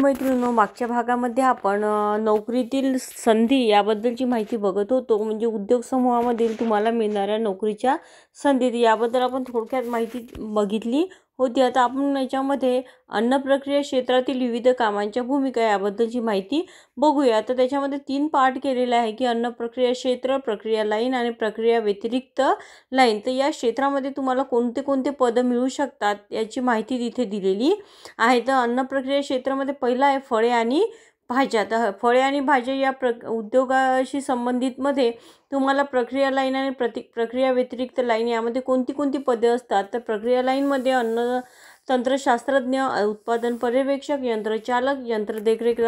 मैत्रिणीनो मागच्या भागामध्ये आपण नोकरीतील संधी याबद्दलची माहिती बघत होतो म्हणजे उद्योग समूहामधील तुम्हाला मिळणाऱ्या नोकरीच्या संधी याबद्दल आपण थोडक्यात माहिती बघितली होती आता आपण याच्यामध्ये अन्न प्रक्रिया क्षेत्रातील विविध कामांच्या भूमिका याबद्दलची माहिती बघूया तर त्याच्यामध्ये तीन पार्ट केलेला आहे की अन्न प्रक्रिया क्षेत्र प्रक्रिया लाईन आणि प्रक्रिया व्यतिरिक्त लाईन तर या क्षेत्रामध्ये तुम्हाला कोणते कोणते पदं मिळू शकतात याची माहिती तिथे दिलेली आहे तर अन्नप्रक्रिया क्षेत्रामध्ये पहिला आहे फळे आणि भाज्या तर फळे आणि भाज्या या प्र उद्योगाशी संबंधितमध्ये तुम्हाला प्रक्रिया लाईन आणि प्रति प्रक्रिया व्यतिरिक्त लाईन यामध्ये कोणती कोणती पदे असतात तर प्रक्रिया लाईनमध्ये अन्न तंत्रशास्त्रज्ञ उत्पादन पर्यवेक्षक यंत्रचालक यंत्र देखरेख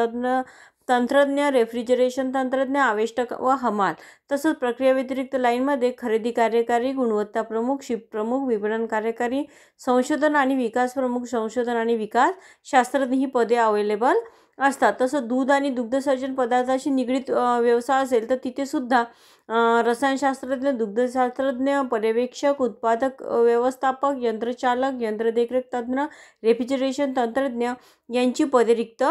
तंत्रज्ञ रेफ्रिजरेशन तंत्रज्ञ आवेष्टक व हमाल तसंच प्रक्रियाव्यतिरिक्त लाईनमध्ये खरेदी कार्यकारी गुणवत्ता प्रमुख शिप प्रमुख विपणन कार्यकारी संशोधन आणि विकास प्रमुख संशोधन आणि विकास शास्त्रज्ञ ही पदे अवेलेबल असतात तसं दूध आणि दुग्धसर्जन पदार्थाशी निगडीत व्यवसाय असेल तर तिथेसुद्धा रसायनशास्त्रज्ञ दुग्धशास्त्रज्ञ पर्यवेक्षक उत्पादक व्यवस्थापक यंत्रचालक यंत्रदेखरेख तज्ज्ञ रेफ्रिजरेशन तंत्रज्ञ यांची पदे रिक्त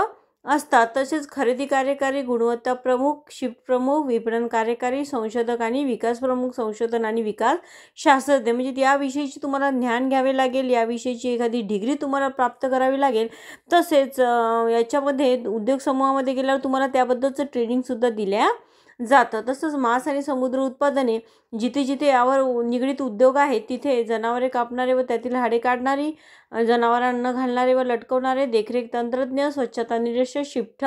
असतात तसेच खरेदी कार्यकारी गुणवत्ता प्रमुख शिफ्ट प्रमुख विपणन कार्यकारी संशोधक आणि विकास प्रमुख संशोधन आणि विकास शास्त्रज्ञ म्हणजे याविषयीची तुम्हाला ज्ञान घ्यावे लागेल याविषयीची एखादी डिग्री तुम्हाला प्राप्त करावी लागेल तसेच याच्यामध्ये उद्योग समूहामध्ये गेल्यावर तुम्हाला त्याबद्दलचं ट्रेनिंगसुद्धा दिल्या जातं तसंच मांस आणि समुद्र उत्पादने जिथे जिथे यावर निगडीत उद्योग आहेत तिथे जनावरे कापणारे व त्यातील हाडे काढणारी जनावरांना घालणारे व लटकवणारे देखरेख तंत्रज्ञ स्वच्छता निरीक्षक शिफ्ट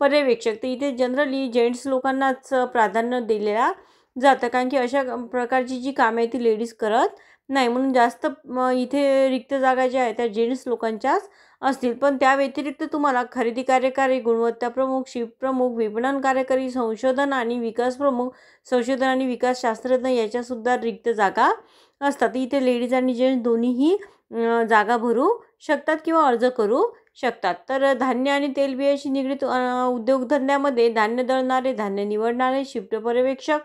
पर्यवेक्षक तर इथे जनरली जेंट्स लोकांनाच प्राधान्य दिलेला जातं कारण की अशा प्रकारची जी कामे ती लेडीज करत नाही म्हणून जास्त इथे रिक्त जागा ज्या आहेत त्या जेंट्स लोकांच्याच असतील पण त्या व्यतिरिक्त तुम्हाला खरेदी कार्यकारी गुणवत्ता प्रमुख प्रमुख विपणन कार्यकारी संशोधन आणि विकास प्रमुख संशोधन आणि विकास शास्त्रज्ञ याच्यासुद्धा रिक्त जागा असतात इथे लेडीज आणि जेंट्स दोन्हीही जागा भरू शकतात किंवा अर्ज करू शकतात तर धान्य आणि तेलबियाशी निगडीत उद्योगधंद्यामध्ये धान्य दळणारे धान्य निवडणारे शिफ्ट पर्यवेक्षक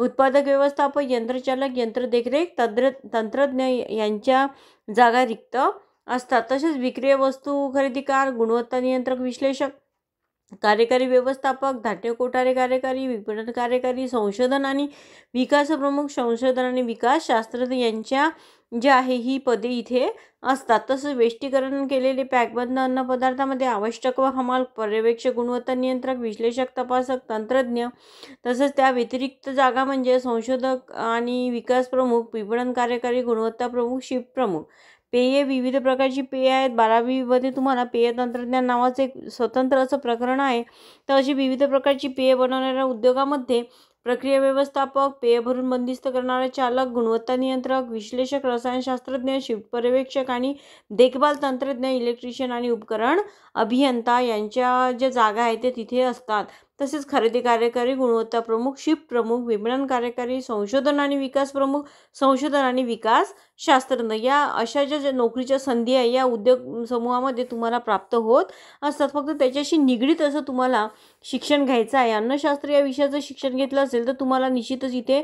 उत्पादक व्यवस्थापक यंत्रचालक देखरेख तंत्र तंत्रज्ञ यांच्या जागा रिक्त असतात तसेच विक्रीय वस्तू खरेदीकार गुणवत्ता नियंत्रक विश्लेषक कार्यकारी व्यवस्थापक धाटे कोठारे कार्यकारी विपणन कार्यकारी संशोधन आणि विकास प्रमुख संशोधन आणि विकास शास्त्रज्ञ यांच्या जे आहे ही पदे इथे असतात तसंच वेष्टीकरण केलेले पॅकबंद अन्नपदार्थामध्ये आवश्यक व हमाल पर्यवेक्षक गुणवत्ता नियंत्रक विश्लेषक तपासक तंत्रज्ञ तसंच त्या व्यतिरिक्त जागा म्हणजे संशोधक आणि विकास प्रमुख विपणन कार्यकारी गुणवत्ता प्रमुख शिप प्रमुख पेये विविध प्रकारची पेये आहेत बारावीमध्ये तुम्हाला पेय तंत्रज्ञान नावाचं एक स्वतंत्र असं प्रकरण आहे तर अशी विविध प्रकारची पेये बनवणाऱ्या उद्योगामध्ये प्रक्रिया व्यवस्थापक पेय भरून बंदिस्त करणारे चालक गुणवत्ता नियंत्रक विश्लेषक रसायनशास्त्रज्ञ शिफ्ट पर्यवेक्षक आणि देखभाल तंत्रज्ञ इलेक्ट्रिशियन आणि उपकरण अभियंता यांच्या ज्या जागा आहेत ते तिथे असतात तसेच खरेदी कार्यकारी गुणवत्ता प्रमुख शिफ्ट प्रमुख विपणन कार्यकारी संशोधन आणि विकास प्रमुख संशोधन आणि विकास शास्त्रज्ञ या अशा ज्या ज्या नोकरीच्या संधी आहे या उद्योग समूहामध्ये तुम्हाला प्राप्त होत असतात फक्त त्याच्याशी निगडीत असं तुम्हाला शिक्षण घ्यायचं आहे अन्नशास्त्र या विषयाचं शिक्षण घेतलं असेल तर तुम्हाला निश्चितच इथे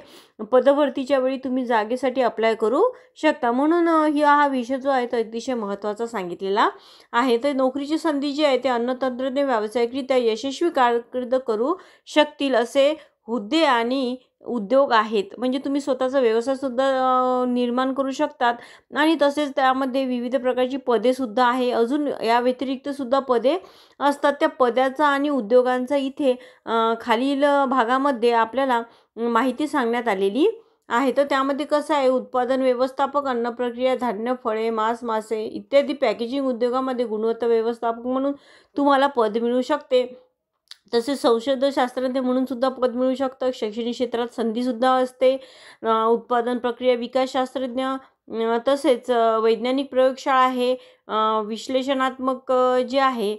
पदभरतीच्या वेळी तुम्ही जागेसाठी अप्लाय करू शकता म्हणून हा विषय जो आहे तो अतिशय महत्त्वाचा सांगितलेला आहे तर नोकरीची संधी जी आहे ते अन्नतंत्रज्ञ व्यावसायिकरित्या यशस्वी कारकिर्द करू शकतील असे हुद्दे आणि उद्योग आहेत म्हणजे तुम्ही स्वतःचा व्यवसायसुद्धा निर्माण करू शकतात आणि तसेच त्यामध्ये विविध प्रकारची पदेसुद्धा आहे अजून या व्यतिरिक्तसुद्धा पदे असतात त्या पद्याचा आणि उद्योगांचा इथे खालील भागामध्ये आपल्याला माहिती सांगण्यात आलेली आहे तर त्यामध्ये कसं आहे उत्पादन व्यवस्थापक अन्नप्रक्रिया धान्य फळे मांस मासे इत्यादी पॅकेजिंग उद्योगामध्ये गुणवत्ता व्यवस्थापक म्हणून तुम्हाला पद मिळू शकते तसेच संशोधनशास्त्रज्ञ म्हणून सुद्धा पद मिळू शकतं शैक्षणिक क्षेत्रात संधीसुद्धा असते उत्पादन प्रक्रिया विकासशास्त्रज्ञ तसेच वैज्ञानिक प्रयोगशाळा आहे विश्लेषणात्मक जे आहे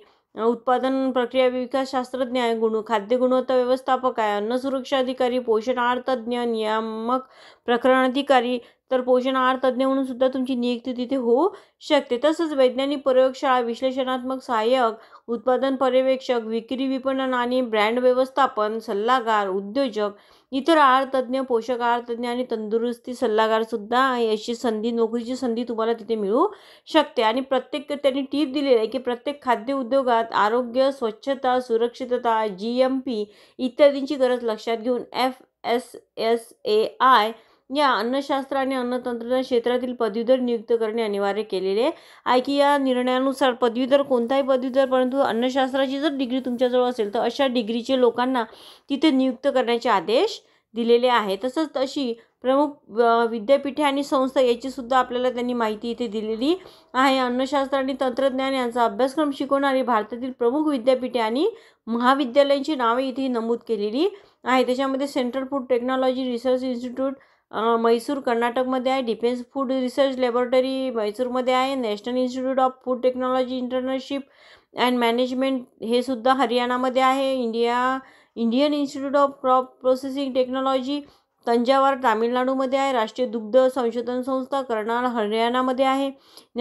उत्पादन प्रक्रिया विकास शास्त्रज्ञ आहे गुण खाद्य गुणवत्ता व्यवस्थापक आहे अन्न सुरक्षा अधिकारी पोषण आहार तज्ज्ञ नियामक प्रकरण अधिकारी तर पोषण आहार तज्ज्ञ म्हणून सुद्धा तुमची नियुक्ती तिथे होऊ शकते तसंच वैज्ञानिक प्रयोगशाळा विश्लेषणात्मक सहाय्यक उत्पादन पर्यवेक्षक विक्री विपणन आणि ब्रँड व्यवस्थापन सल्लागार उद्योजक इतर आहारतज्ञ पोषक आहारतज्ञ आणि तंदुरुस्ती सल्लागारसुद्धा अशी संधी नोकरीची संधी तुम्हाला तिथे मिळू शकते आणि प्रत्येक त्यांनी टीप दिलेली आहे की प्रत्येक खाद्य उद्योगात आरोग्य स्वच्छता सुरक्षितता जी एम पी इत्यादींची गरज लक्षात घेऊन F S S A I या अन्नशास्त्र आणि अन्न तंत्रज्ञान क्षेत्रातील पदवीधर नियुक्त करणे अनिवार्य केलेले आहे की या निर्णयानुसार पदवीधर कोणताही पदवीधर परंतु अन्नशास्त्राची जर डिग्री तुमच्याजवळ असेल तर अशा डिग्रीचे लोकांना तिथे नियुक्त करण्याचे आदेश दिलेले आहे तसंच अशी प्रमुख विद्यापीठे आणि संस्था याचीसुद्धा आपल्याला त्यांनी माहिती इथे दिलेली आहे अन्नशास्त्र आणि तंत्रज्ञान यांचा अभ्यासक्रम शिकवणारी भारतातील प्रमुख विद्यापीठे आणि महाविद्यालयांची नावे इथे नमूद केलेली आहे त्याच्यामध्ये central food technology research institute Mysore कर्नाटकमध्ये आहे डिफेन्स फूड रिसर्च लॅबोरेटरी मैसूरमध्ये आहे national institute of food technology internship and management हे सुद्धा हरियाणामध्ये आहे India Indian institute of crop processing technology Thanjavur तामिळनाडूमध्ये आहे राष्ट्रीय दुग्ध संशोधन संस्था कर्नाल हरियाणामध्ये आहे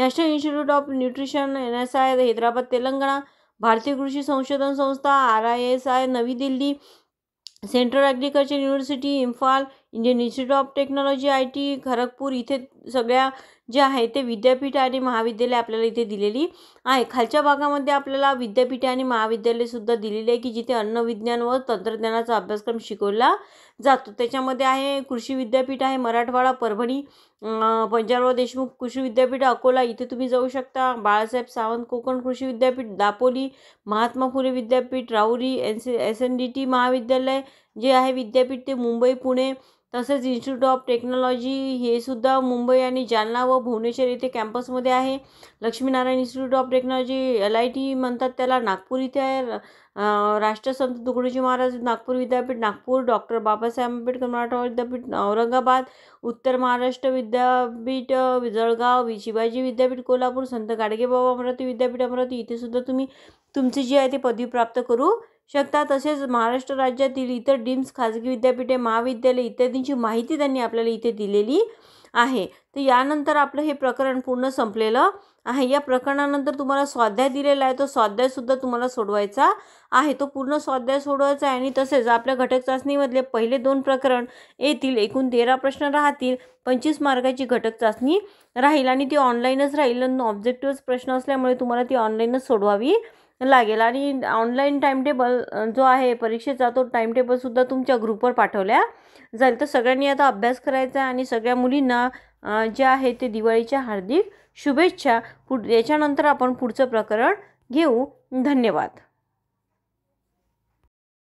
national institute of nutrition N S I Hyderabad Telangana भारतीय कृषी संशोधन संस्था आर आय एस आय नवी Delhi central agriculture university Imphal Indian institute of technology I T Kharagpur इथे सगळ्या जे आहे ते विद्यापीठ आणि महाविद्यालय आपल्याला इथे दिलेली आहे खालच्या भागामध्ये आपल्याला विद्यापीठे आणि महाविद्यालयसुद्धा दिलेली आहे की जिथे अन्न विज्ञान व तंत्रज्ञानाचा अभ्यासक्रम शिकवला जातो त्याच्यामध्ये आहे कृषी विद्यापीठ आहे मराठवाडा परभणी पंजाबराव देशमुख कृषी विद्यापीठ अकोला इथे तुम्ही जाऊ शकता बाळासाहेब सावंत कोकण कृषी विद्यापीठ दापोली महात्मा फुले विद्यापीठ Rahuri N C S N D T महाविद्यालय जे आहे विद्यापीठ ते मुंबई पुणे तसेच इन्स्टिट्यूट ऑफ टेक्नॉलॉजी हे सुद्धा मुंबई आणि जालना व भुवनेश्वर येथे कॅम्पसमध्ये आहे Laxminarayan institute of technology L I T म्हणतात त्याला नागपूर इथे आहे राष्ट्रसंत तुकडोजी महाराज नागपूर विद्यापीठ नागपूर डॉक्टर बाबासाहेब आंबेडकर मराठवाडा विद्यापीठ औरंगाबाद उत्तर महाराष्ट्र विद्यापीठ जळगाव शिवाजी विद्यापीठ कोल्हापूर संत गाडगेबाबा अमरावती विद्यापीठ अमरावती इथे सुद्धा तुम्ही तुमचे जे आहे ते पदवी प्राप्त करू शकता तसेच महाराष्ट्र राज्यातील इतर डीम्स खाजगी विद्यापीठे महाविद्यालय इत्यादींची माहिती त्यांनी आपल्याला इथे दिलेली आहे तर यानंतर आपलं हे प्रकरण पूर्ण संपलेलं आहे या प्रकरणानंतर तुम्हाला स्वाध्याय दिलेला आहे तो स्वाध्यायसुद्धा तुम्हाला सोडवायचा आहे तो पूर्ण स्वाध्याय सोडवायचा आहे आणि तसेच आपल्या घटक चाचणीमधले पहिले दोन प्रकरण येतील एकूण तेरा प्रश्न राहतील पंचवीस मार्गाची घटक चाचणी राहील आणि ती ऑनलाईनच राहील ऑब्जेक्टिव्हच प्रश्न असल्यामुळे तुम्हाला ती ऑनलाईनच सोडवावी लागेल आणि ऑनलाईन टाईमटेबल जो आहे परीक्षेचा तो टाईमटेबलसुद्धा तुमच्या ग्रुपवर पाठवल्या जाईल तर सगळ्यांनी आता अभ्यास करायचा आणि सगळ्या मुलींना जे आहे ते दिवाळीच्या हार्दिक शुभेच्छा पुढ याच्यानंतर आपण पुढचं प्रकरण घेऊ धन्यवाद